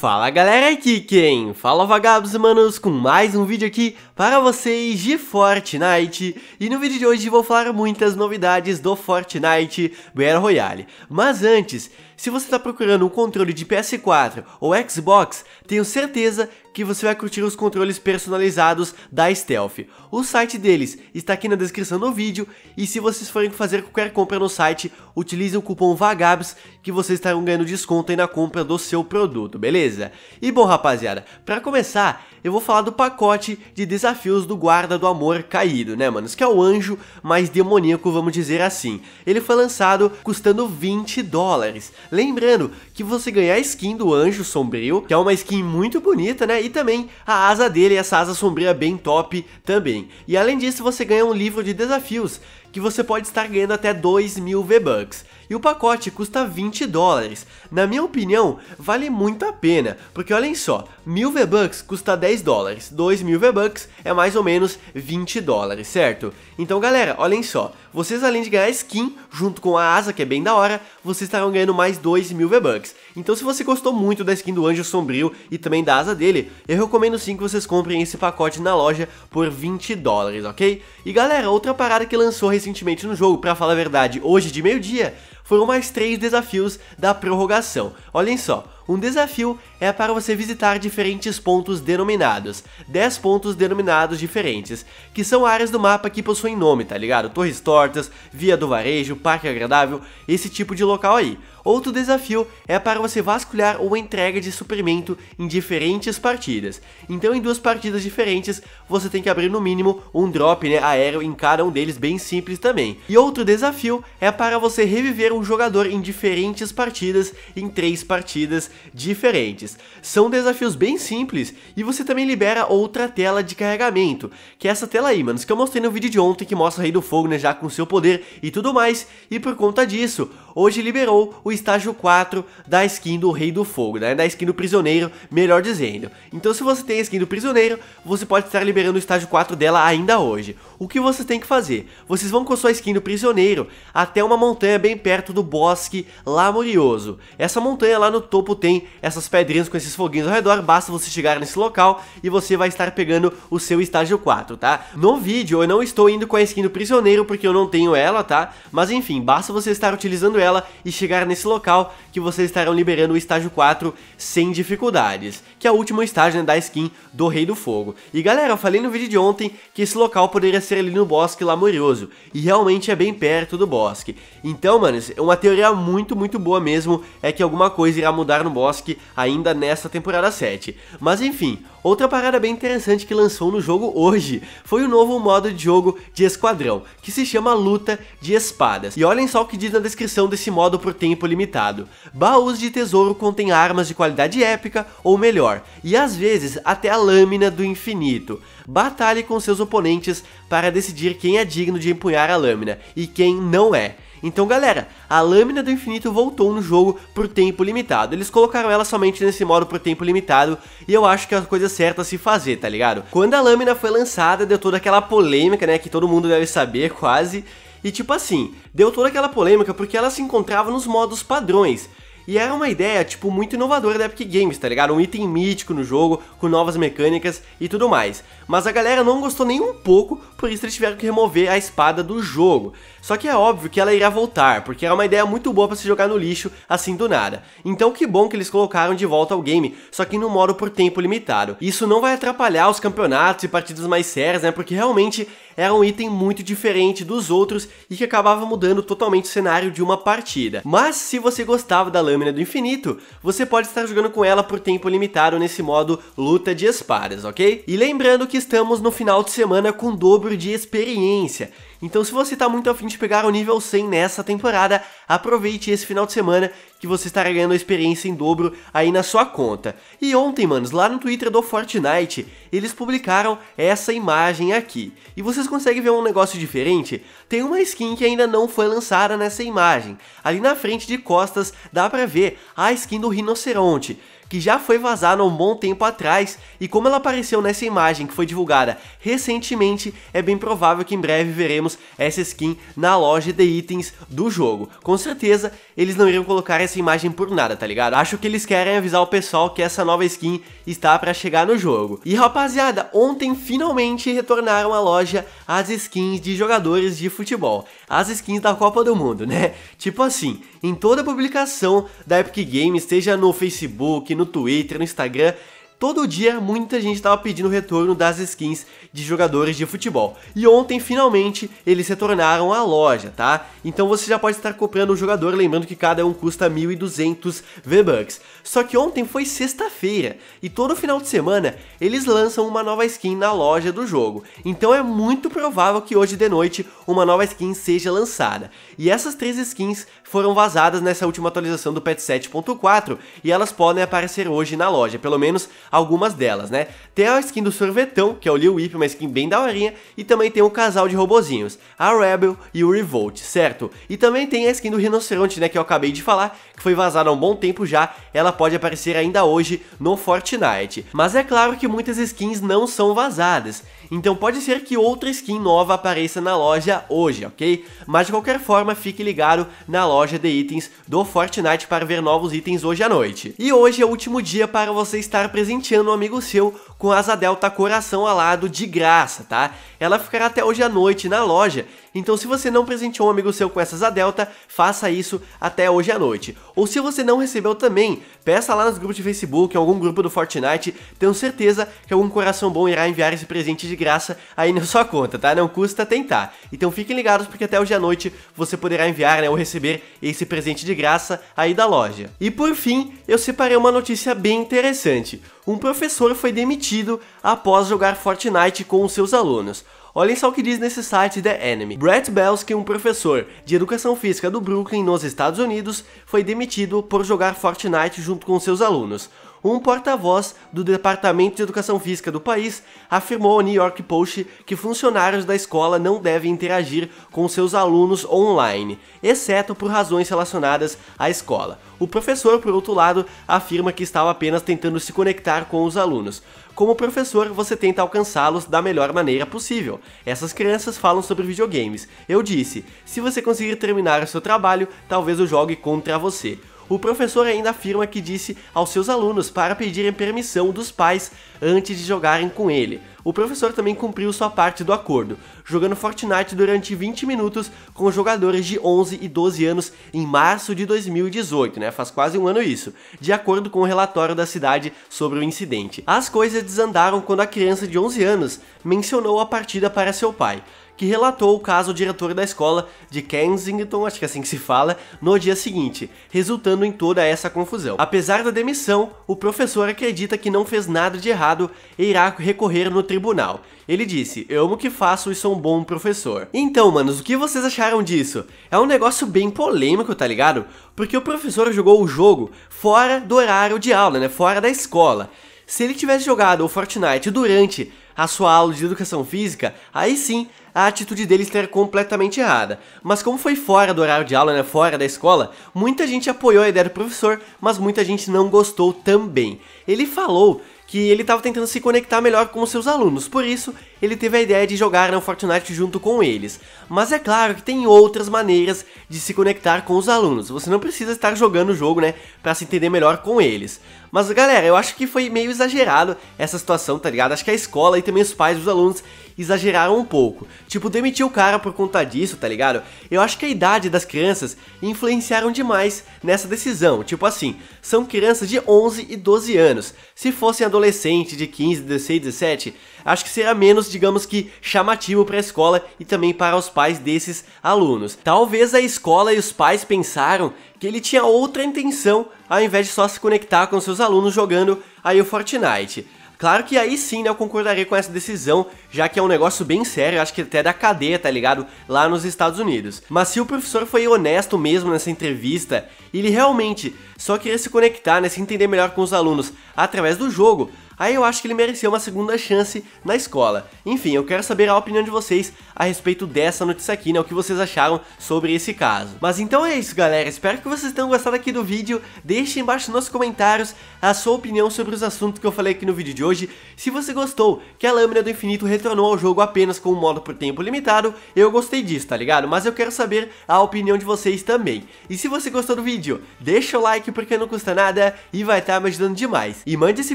Fala galera, aqui quem? Fala vagabos manos com mais um vídeo aqui para vocês de Fortnite E no vídeo de hoje vou falar muitas novidades do Fortnite Battle Royale Mas antes, se você está procurando um controle de PS4 ou Xbox, tenho certeza que você vai curtir os controles personalizados da Stealth. O site deles está aqui na descrição do vídeo e se vocês forem fazer qualquer compra no site, utilize o cupom VAGABS que vocês estarão ganhando desconto aí na compra do seu produto, beleza? E bom rapaziada, para começar eu vou falar do pacote de desafios do Guarda do Amor Caído, né manos? Que é o anjo mais demoníaco, vamos dizer assim. Ele foi lançado custando 20 dólares. Lembrando que você ganhar a skin do Anjo Sombrio, que é uma skin muito bonita, né? E também a asa dele, essa asa sombria bem top também. E além disso, você ganha um livro de desafios, que você pode estar ganhando até 2 mil V-Bucks. E o pacote custa 20 dólares. Na minha opinião, vale muito a pena, porque olhem só, mil V-Bucks custa 10 dólares, 2 mil V-Bucks é mais ou menos 20 dólares, certo? Então galera, olhem só, vocês além de ganhar skin, junto com a asa, que é bem da hora, vocês estarão ganhando mais 2 mil V-Bucks. Então se você gostou muito da skin do Anjo Sombrio e também da asa dele, eu recomendo sim que vocês comprem esse pacote na loja por 20 dólares, ok? E galera, outra parada que lançou recentemente no jogo, pra falar a verdade, hoje de meio-dia, foram mais três desafios da prorrogação. Olhem só, um desafio é para você visitar diferentes pontos denominados, 10 pontos denominados diferentes, que são áreas do mapa que possuem nome, tá ligado? Torres Tortas, Via do Varejo, Parque Agradável, esse tipo de local aí. Outro desafio é para você vasculhar uma entrega de suprimento em diferentes partidas. Então, em duas partidas diferentes, você tem que abrir no mínimo um drop né, aéreo em cada um deles, bem simples também. E outro desafio é para você reviver um jogador em diferentes partidas, em três partidas, diferentes. São desafios bem simples e você também libera outra tela de carregamento, que é essa tela aí, manos, que eu mostrei no vídeo de ontem que mostra o Rei do Fogo, né, já com seu poder e tudo mais, e por conta disso, hoje liberou o estágio 4 da skin do Rei do Fogo, né, da skin do Prisioneiro, melhor dizendo. Então se você tem a skin do Prisioneiro, você pode estar liberando o estágio 4 dela ainda hoje. O que você tem que fazer? Vocês vão com a sua skin do Prisioneiro até uma montanha bem perto do bosque Lamorioso. Essa montanha lá no topo tem essas pedrinhas com esses foguinhos ao redor, basta você chegar nesse local e você vai estar pegando o seu estágio 4, tá? No vídeo eu não estou indo com a skin do prisioneiro porque eu não tenho ela, tá? Mas enfim, basta você estar utilizando ela e chegar nesse local que vocês estarão liberando o estágio 4 sem dificuldades, que é o último estágio né, da skin do Rei do Fogo. E galera, eu falei no vídeo de ontem que esse local poderia ser ali no bosque lamurioso, e realmente é bem perto do bosque. Então, manos, uma teoria muito, muito boa mesmo é que alguma coisa irá mudar no no bosque ainda nesta temporada 7. Mas enfim, outra parada bem interessante que lançou no jogo hoje foi o novo modo de jogo de esquadrão, que se chama Luta de Espadas. E olhem só o que diz na descrição desse modo por tempo limitado. Baús de tesouro contém armas de qualidade épica, ou melhor, e às vezes até a lâmina do infinito. Batalhe com seus oponentes para decidir quem é digno de empunhar a lâmina e quem não é. Então galera, a lâmina do infinito voltou no jogo por tempo limitado. Eles colocaram ela somente nesse modo por tempo limitado e eu acho que é a coisa certa a se fazer, tá ligado? Quando a lâmina foi lançada, deu toda aquela polêmica, né, que todo mundo deve saber quase. E tipo assim, deu toda aquela polêmica porque ela se encontrava nos modos padrões. E era é uma ideia, tipo, muito inovadora da Epic Games, tá ligado? Um item mítico no jogo, com novas mecânicas e tudo mais. Mas a galera não gostou nem um pouco, por isso eles tiveram que remover a espada do jogo. Só que é óbvio que ela irá voltar, porque era é uma ideia muito boa para se jogar no lixo, assim do nada. Então que bom que eles colocaram de volta ao game, só que no modo por tempo limitado. Isso não vai atrapalhar os campeonatos e partidas mais sérias, né? Porque realmente era um item muito diferente dos outros e que acabava mudando totalmente o cenário de uma partida. Mas se você gostava da Lâmina do Infinito, você pode estar jogando com ela por tempo limitado nesse modo Luta de Espadas, ok? E lembrando que estamos no final de semana com dobro de experiência, então se você está muito afim de pegar o nível 100 nessa temporada, aproveite esse final de semana que você estará ganhando a experiência em dobro aí na sua conta. E ontem, manos, lá no Twitter do Fortnite, eles publicaram essa imagem aqui. E vocês conseguem ver um negócio diferente? Tem uma skin que ainda não foi lançada nessa imagem. Ali na frente de costas dá pra ver a skin do rinoceronte que já foi vazada há um bom tempo atrás, e como ela apareceu nessa imagem que foi divulgada recentemente, é bem provável que em breve veremos essa skin na loja de itens do jogo. Com certeza, eles não iriam colocar essa imagem por nada, tá ligado? Acho que eles querem avisar o pessoal que essa nova skin está para chegar no jogo. E rapaziada, ontem finalmente retornaram à loja as skins de jogadores de futebol, as skins da Copa do Mundo, né? Tipo assim, em toda publicação da Epic Games, seja no Facebook, no Twitter, no Instagram todo dia muita gente estava pedindo o retorno das skins de jogadores de futebol. E ontem, finalmente, eles retornaram à loja, tá? Então você já pode estar comprando o um jogador, lembrando que cada um custa 1.200 V-Bucks. Só que ontem foi sexta-feira, e todo final de semana eles lançam uma nova skin na loja do jogo. Então é muito provável que hoje de noite uma nova skin seja lançada. E essas três skins foram vazadas nessa última atualização do patch 7.4, e elas podem aparecer hoje na loja, pelo menos algumas delas, né? Tem a skin do sorvetão, que é o Lil Whip, uma skin bem daorinha, e também tem o um casal de robozinhos, a Rebel e o Revolt, certo? E também tem a skin do rinoceronte, né, que eu acabei de falar, que foi vazada há um bom tempo já, ela pode aparecer ainda hoje no Fortnite. Mas é claro que muitas skins não são vazadas, então pode ser que outra skin nova apareça na loja hoje, ok? Mas de qualquer forma, fique ligado na loja de itens do Fortnite para ver novos itens hoje à noite. E hoje é o último dia para você estar presenteando um amigo seu com asa delta coração alado de graça, tá? Ela ficará até hoje à noite na loja então, se você não presenteou um amigo seu com essas a Delta, faça isso até hoje à noite. Ou se você não recebeu também, peça lá nos grupos de Facebook, em algum grupo do Fortnite, tenho certeza que algum coração bom irá enviar esse presente de graça aí na sua conta, tá? Não custa tentar. Então fiquem ligados porque até hoje à noite você poderá enviar né, ou receber esse presente de graça aí da loja. E por fim, eu separei uma notícia bem interessante. Um professor foi demitido após jogar Fortnite com os seus alunos. Olhem só o que diz nesse site The Enemy. Brett Belsky, é um professor de educação física do Brooklyn, nos Estados Unidos, foi demitido por jogar Fortnite junto com seus alunos. Um porta-voz do Departamento de Educação Física do país afirmou ao New York Post que funcionários da escola não devem interagir com seus alunos online, exceto por razões relacionadas à escola. O professor, por outro lado, afirma que estava apenas tentando se conectar com os alunos. Como professor, você tenta alcançá-los da melhor maneira possível. Essas crianças falam sobre videogames. Eu disse: se você conseguir terminar o seu trabalho, talvez eu jogue contra você o professor ainda afirma que disse aos seus alunos para pedirem permissão dos pais antes de jogarem com ele. O professor também cumpriu sua parte do acordo, jogando Fortnite durante 20 minutos com jogadores de 11 e 12 anos em março de 2018, né? Faz quase um ano isso, de acordo com o relatório da cidade sobre o incidente. As coisas desandaram quando a criança de 11 anos mencionou a partida para seu pai que relatou o caso ao diretor da escola de Kensington, acho que é assim que se fala, no dia seguinte, resultando em toda essa confusão. Apesar da demissão, o professor acredita que não fez nada de errado e irá recorrer no tribunal. Ele disse, eu amo o que faço e sou um bom professor. Então, manos, o que vocês acharam disso? É um negócio bem polêmico, tá ligado? Porque o professor jogou o jogo fora do horário de aula, né? Fora da escola. Se ele tivesse jogado o Fortnite durante a sua aula de educação física, aí sim a atitude dele estar completamente errada. Mas como foi fora do horário de aula, né, fora da escola, muita gente apoiou a ideia do professor, mas muita gente não gostou também. Ele falou que ele estava tentando se conectar melhor com os seus alunos, por isso ele teve a ideia de jogar no né, Fortnite junto com eles. Mas é claro que tem outras maneiras de se conectar com os alunos. Você não precisa estar jogando o jogo, né, para se entender melhor com eles. Mas galera, eu acho que foi meio exagerado essa situação, tá ligado? Acho que a escola e também os pais dos alunos exageraram um pouco. Tipo, demitir o cara por conta disso, tá ligado? Eu acho que a idade das crianças influenciaram demais nessa decisão. Tipo assim, são crianças de 11 e 12 anos. Se fossem adolescentes de 15, 16, 17, acho que será menos, digamos que, chamativo para a escola e também para os pais desses alunos. Talvez a escola e os pais pensaram que ele tinha outra intenção ao invés de só se conectar com seus alunos jogando aí o Fortnite. Claro que aí sim né, eu concordaria com essa decisão, já que é um negócio bem sério, acho que até da cadeia, tá ligado? Lá nos Estados Unidos. Mas se o professor foi honesto mesmo nessa entrevista, ele realmente só queria se conectar, né, se entender melhor com os alunos através do jogo, aí eu acho que ele mereceu uma segunda chance na escola. Enfim, eu quero saber a opinião de vocês a respeito dessa notícia aqui, né? O que vocês acharam sobre esse caso. Mas então é isso, galera. Espero que vocês tenham gostado aqui do vídeo. Deixe embaixo nos comentários a sua opinião sobre os assuntos que eu falei aqui no vídeo de hoje. Se você gostou que a Lâmina do Infinito retornou ao jogo apenas com um modo por tempo limitado, eu gostei disso, tá ligado? Mas eu quero saber a opinião de vocês também. E se você gostou do vídeo, deixa o like porque não custa nada e vai estar tá me ajudando demais. E mande esse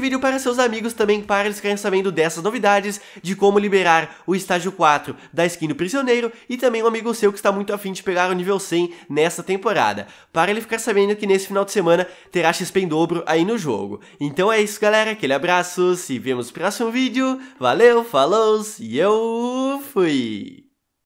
vídeo para seus amigos amigos também para eles ficarem sabendo dessas novidades, de como liberar o estágio 4 da skin do prisioneiro e também um amigo seu que está muito afim de pegar o nível 100 nessa temporada, para ele ficar sabendo que nesse final de semana terá XP em dobro aí no jogo. Então é isso galera, aquele abraço, se vemos no próximo vídeo, valeu, falou e eu fui!